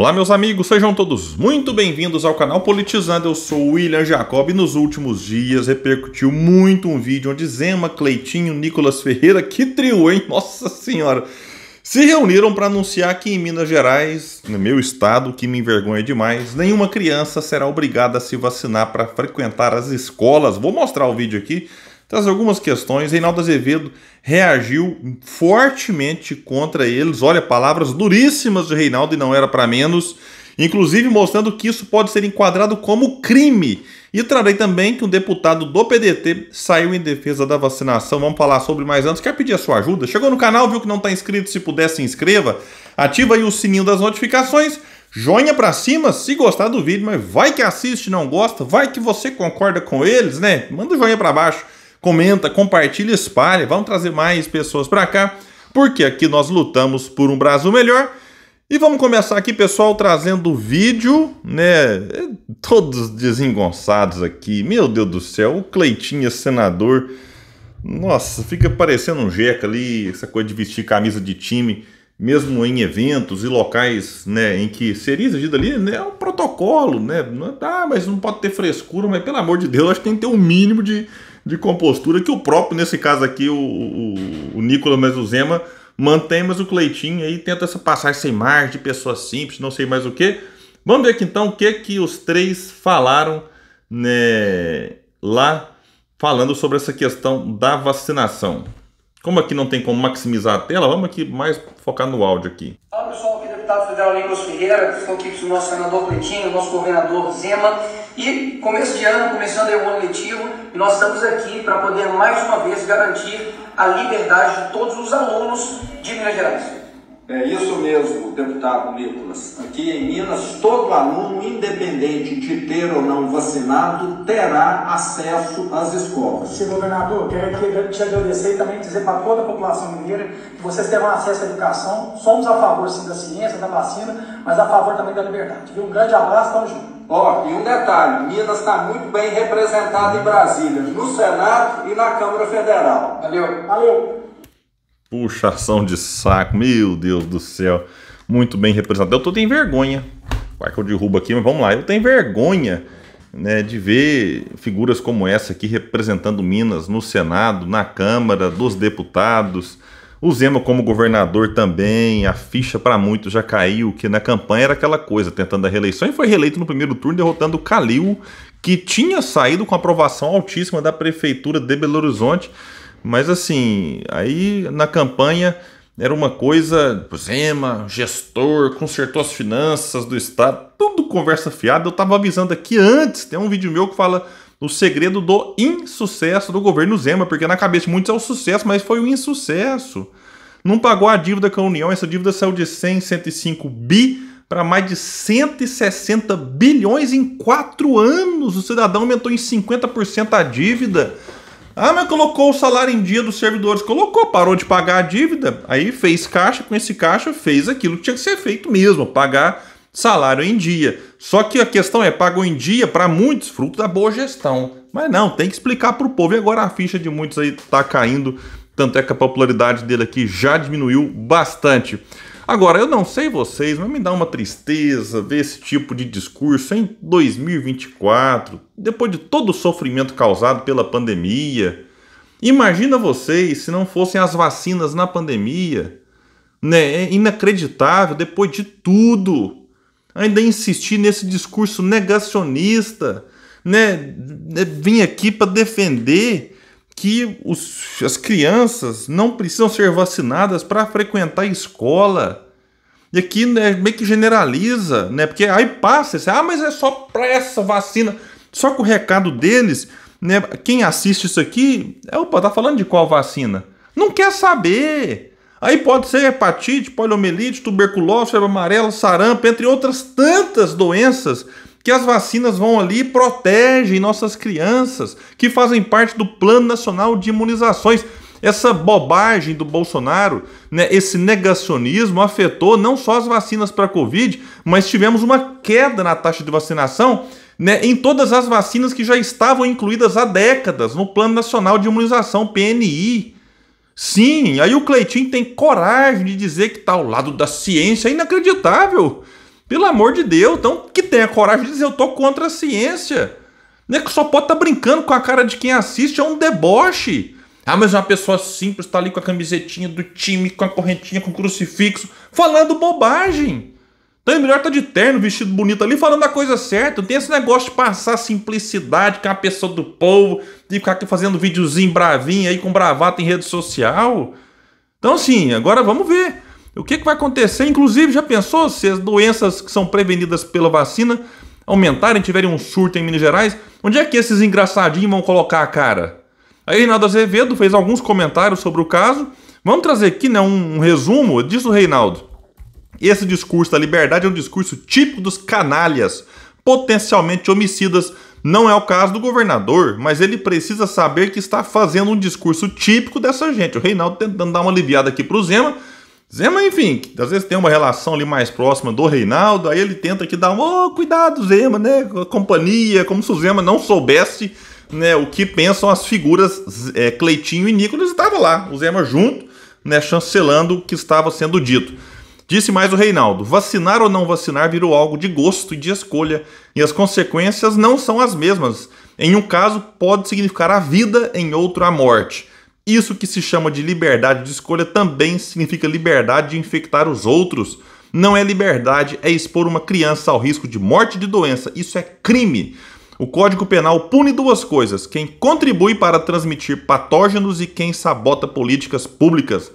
Olá, meus amigos, sejam todos muito bem-vindos ao canal Politizando. Eu sou o William Jacob e nos últimos dias repercutiu muito um vídeo onde Zema, Cleitinho, Nicolas Ferreira, que trio, hein? Nossa Senhora! Se reuniram para anunciar que em Minas Gerais, no meu estado, que me envergonha demais, nenhuma criança será obrigada a se vacinar para frequentar as escolas. Vou mostrar o vídeo aqui traz algumas questões. Reinaldo Azevedo reagiu fortemente contra eles. Olha, palavras duríssimas de Reinaldo e não era para menos. Inclusive mostrando que isso pode ser enquadrado como crime. E trarei também que um deputado do PDT saiu em defesa da vacinação. Vamos falar sobre mais antes. Quer pedir a sua ajuda? Chegou no canal, viu que não está inscrito? Se puder, se inscreva. Ativa aí o sininho das notificações. Joinha para cima se gostar do vídeo, mas vai que assiste não gosta, vai que você concorda com eles, né? Manda o joinha para baixo comenta, compartilha, espalha. Vamos trazer mais pessoas para cá, porque aqui nós lutamos por um Brasil melhor. E vamos começar aqui, pessoal, trazendo o vídeo, né? É, todos desengonçados aqui. Meu Deus do céu, o Cleitinha, senador. Nossa, fica parecendo um jeca ali, essa coisa de vestir camisa de time, mesmo em eventos e locais, né, em que seria exigido ali, né, é um protocolo, né? É, ah, mas não pode ter frescura, mas pelo amor de Deus, acho que tem que ter um mínimo de, de compostura que o próprio, nesse caso aqui, o, o, o Nicolas Mezuzema mantém, mas o Cleitinho aí tenta essa passar sem mais de pessoas simples, não sei mais o que. Vamos ver aqui então o que que os três falaram né, lá, falando sobre essa questão da vacinação. Como aqui não tem como maximizar a tela, vamos aqui mais focar no áudio aqui. Fala pessoal, aqui é o deputado federal Nicolas Ferreira, estou aqui com o nosso senador Cleitinho, nosso governador Zema, e começo de ano, começando aí o ano letivo, nós estamos aqui para poder mais uma vez garantir a liberdade de todos os alunos de Minas Gerais. É isso mesmo, deputado Nicolas. Aqui em Minas, todo aluno, independente de ter ou não vacinado, terá acesso às escolas. Senhor governador, quero te agradecer e também dizer para toda a população mineira que vocês terão acesso à educação. Somos a favor, sim, da ciência, da vacina, mas a favor também da liberdade. Um grande abraço, tamo junto. Ó, e um detalhe, Minas está muito bem representada em Brasília, no Senado e na Câmara Federal. Valeu. Valeu. Puxação de saco, meu Deus do céu. Muito bem representado. Eu tô tem vergonha. Vai que eu derrubo aqui, mas vamos lá. Eu tenho vergonha né, de ver figuras como essa aqui representando Minas no Senado, na Câmara, dos deputados. O Zema, como governador também, a ficha para muitos já caiu, que na campanha era aquela coisa, tentando a reeleição, e foi reeleito no primeiro turno, derrotando o Calil, que tinha saído com aprovação altíssima da prefeitura de Belo Horizonte. Mas assim, aí na campanha era uma coisa, Zema, gestor, consertou as finanças do Estado, tudo conversa fiada. Eu estava avisando aqui antes, tem um vídeo meu que fala o segredo do insucesso do governo Zema, porque na cabeça de muitos é o sucesso, mas foi o insucesso. Não pagou a dívida com a União, essa dívida saiu de 100, 105 bi para mais de 160 bilhões em quatro anos. O cidadão aumentou em 50% a dívida. Ah, mas colocou o salário em dia dos servidores. Colocou, parou de pagar a dívida. Aí fez caixa, com esse caixa fez aquilo que tinha que ser feito mesmo, pagar salário em dia. Só que a questão é, pagou em dia para muitos, fruto da boa gestão. Mas não, tem que explicar para o povo. E agora a ficha de muitos aí está caindo, tanto é que a popularidade dele aqui já diminuiu bastante. Agora, eu não sei vocês, mas me dá uma tristeza ver esse tipo de discurso em 2024, depois de todo o sofrimento causado pela pandemia. Imagina vocês se não fossem as vacinas na pandemia. Né? É inacreditável, depois de tudo ainda insistir nesse discurso negacionista, né? né vim aqui para defender que os, as crianças não precisam ser vacinadas para frequentar a escola. E aqui né, meio que generaliza, né? Porque aí passa, assim, ah, mas é só para essa vacina. Só que o recado deles, né? Quem assiste isso aqui, é, opa, tá falando de qual vacina? Não quer saber. Aí pode ser hepatite, poliomielite, tuberculose, febre amarela, sarampo, entre outras tantas doenças que as vacinas vão ali e protegem nossas crianças, que fazem parte do Plano Nacional de Imunizações. Essa bobagem do Bolsonaro, né, esse negacionismo afetou não só as vacinas para a Covid, mas tivemos uma queda na taxa de vacinação né, em todas as vacinas que já estavam incluídas há décadas no Plano Nacional de Imunização, PNI. Sim, aí o Cleitinho tem coragem de dizer que está ao lado da ciência, é inacreditável. Pelo amor de Deus, então que tenha coragem de dizer eu tô contra a ciência. Não é que só pode estar tá brincando com a cara de quem assiste, é um deboche. Ah, mas uma pessoa simples está ali com a camisetinha do time, com a correntinha, com o crucifixo, falando bobagem. Então é melhor estar tá de terno, vestido bonito ali, falando a coisa certa. Não tem esse negócio de passar simplicidade com a pessoa do povo, de ficar aqui fazendo videozinho bravinho aí com bravata em rede social. Então, assim, agora vamos ver o que, que vai acontecer. Inclusive, já pensou se as doenças que são prevenidas pela vacina aumentarem, tiverem um surto em Minas Gerais? Onde é que esses engraçadinhos vão colocar a cara? Aí Reinaldo Azevedo fez alguns comentários sobre o caso. Vamos trazer aqui né, um, um resumo. Diz o Reinaldo. Esse discurso da liberdade é um discurso típico dos canalhas, potencialmente homicidas. Não é o caso do governador, mas ele precisa saber que está fazendo um discurso típico dessa gente. O Reinaldo tentando dar uma aliviada aqui para o Zema. Zema, enfim, às vezes tem uma relação ali mais próxima do Reinaldo, aí ele tenta aqui dar um, oh, cuidado, Zema, né? Companhia, como se o Zema não soubesse né, o que pensam as figuras é, Cleitinho e Nicolas. Estava lá, o Zema junto, né, chancelando o que estava sendo dito. Disse mais o Reinaldo: vacinar ou não vacinar virou algo de gosto e de escolha, e as consequências não são as mesmas. Em um caso, pode significar a vida, em outro, a morte. Isso que se chama de liberdade de escolha também significa liberdade de infectar os outros. Não é liberdade, é expor uma criança ao risco de morte de doença. Isso é crime. O Código Penal pune duas coisas: quem contribui para transmitir patógenos e quem sabota políticas públicas.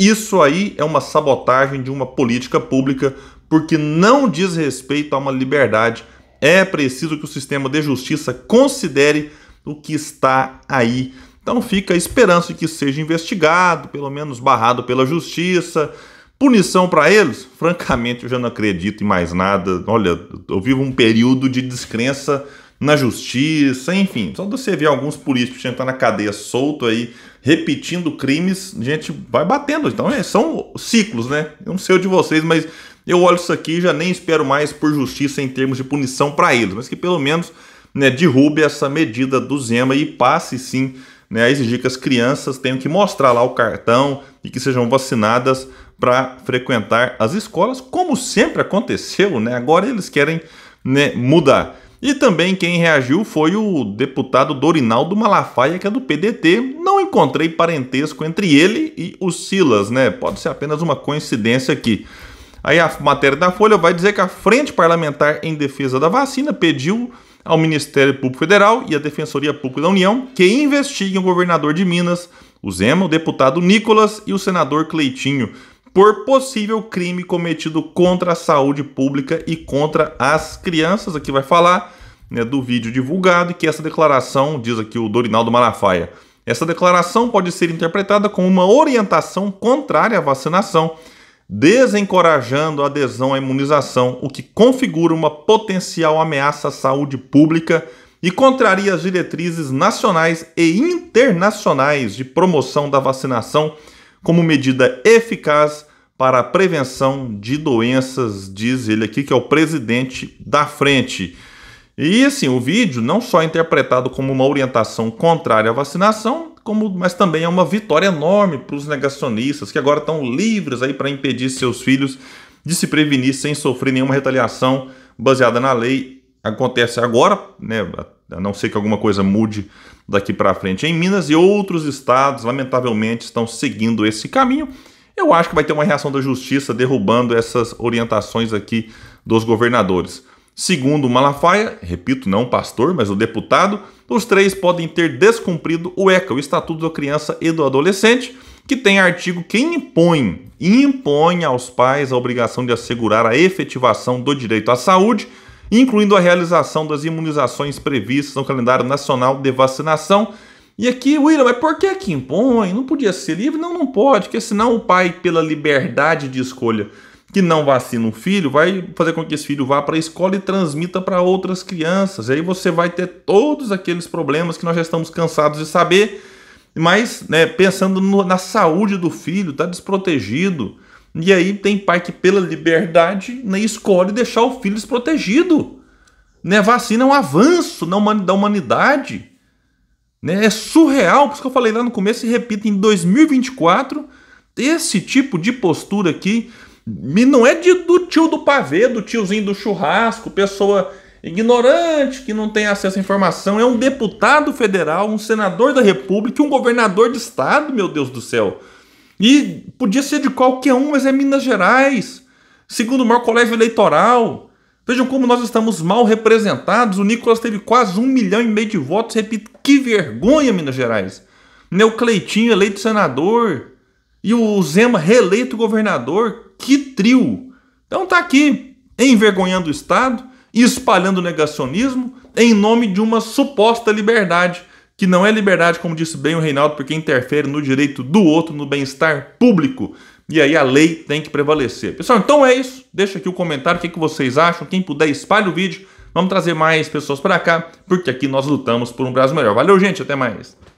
Isso aí é uma sabotagem de uma política pública, porque não diz respeito a uma liberdade. É preciso que o sistema de justiça considere o que está aí. Então fica a esperança de que seja investigado, pelo menos barrado pela justiça. Punição para eles? Francamente, eu já não acredito em mais nada. Olha, eu vivo um período de descrença na justiça, enfim. Só você ver alguns políticos entrar na cadeia solto aí, repetindo crimes, a gente vai batendo. Então, é, são ciclos, né? Eu não sei o de vocês, mas eu olho isso aqui e já nem espero mais por justiça em termos de punição para eles, mas que pelo menos né, derrube essa medida do Zema e passe sim né, a exigir que as crianças tenham que mostrar lá o cartão e que sejam vacinadas para frequentar as escolas, como sempre aconteceu, né? Agora eles querem né, mudar. E também quem reagiu foi o deputado Dorinaldo Malafaia, que é do PDT. Não encontrei parentesco entre ele e o Silas, né? Pode ser apenas uma coincidência aqui. Aí a matéria da Folha vai dizer que a Frente Parlamentar em Defesa da Vacina pediu ao Ministério Público Federal e à Defensoria Pública da União que investiguem o governador de Minas, o Zema, o deputado Nicolas e o senador Cleitinho por possível crime cometido contra a saúde pública e contra as crianças. Aqui vai falar né, do vídeo divulgado e que essa declaração, diz aqui o Dorinaldo Malafaia, essa declaração pode ser interpretada como uma orientação contrária à vacinação, desencorajando a adesão à imunização, o que configura uma potencial ameaça à saúde pública e contraria as diretrizes nacionais e internacionais de promoção da vacinação como medida eficaz para a prevenção de doenças, diz ele aqui, que é o presidente da frente. E assim, o vídeo não só é interpretado como uma orientação contrária à vacinação, como, mas também é uma vitória enorme para os negacionistas, que agora estão livres aí para impedir seus filhos de se prevenir sem sofrer nenhuma retaliação baseada na lei acontece agora, né, a não ser que alguma coisa mude daqui para frente em Minas e outros estados, lamentavelmente, estão seguindo esse caminho. Eu acho que vai ter uma reação da justiça derrubando essas orientações aqui dos governadores. Segundo Malafaia, repito, não pastor, mas o deputado, os três podem ter descumprido o ECA, o Estatuto da Criança e do Adolescente, que tem artigo que impõe, impõe aos pais a obrigação de assegurar a efetivação do direito à saúde incluindo a realização das imunizações previstas no calendário nacional de vacinação. E aqui, William, mas por que que impõe? Não podia ser livre? Não, não pode, porque senão o pai, pela liberdade de escolha que não vacina o filho, vai fazer com que esse filho vá para a escola e transmita para outras crianças. E aí você vai ter todos aqueles problemas que nós já estamos cansados de saber, mas né, pensando no, na saúde do filho, está desprotegido. E aí tem pai que, pela liberdade, né, escolhe deixar o filho desprotegido. Né? Vacina é um avanço da humanidade. Né? É surreal, por isso que eu falei lá no começo e repito, em 2024, esse tipo de postura aqui não é de, do tio do pavê, do tiozinho do churrasco, pessoa ignorante que não tem acesso à informação, é um deputado federal, um senador da república, um governador de estado, meu Deus do céu. E podia ser de qualquer um, mas é Minas Gerais. Segundo o maior colégio eleitoral. Vejam como nós estamos mal representados. O Nicolas teve quase um milhão e meio de votos. Repito, que vergonha, Minas Gerais. Neu Cleitinho eleito senador. E o Zema reeleito governador. Que trio. Então tá aqui, envergonhando o Estado, espalhando negacionismo em nome de uma suposta liberdade que não é liberdade, como disse bem o Reinaldo, porque interfere no direito do outro, no bem-estar público. E aí a lei tem que prevalecer. Pessoal, então é isso. Deixa aqui o comentário, o que, que vocês acham. Quem puder, espalhe o vídeo. Vamos trazer mais pessoas para cá, porque aqui nós lutamos por um Brasil melhor. Valeu, gente. Até mais.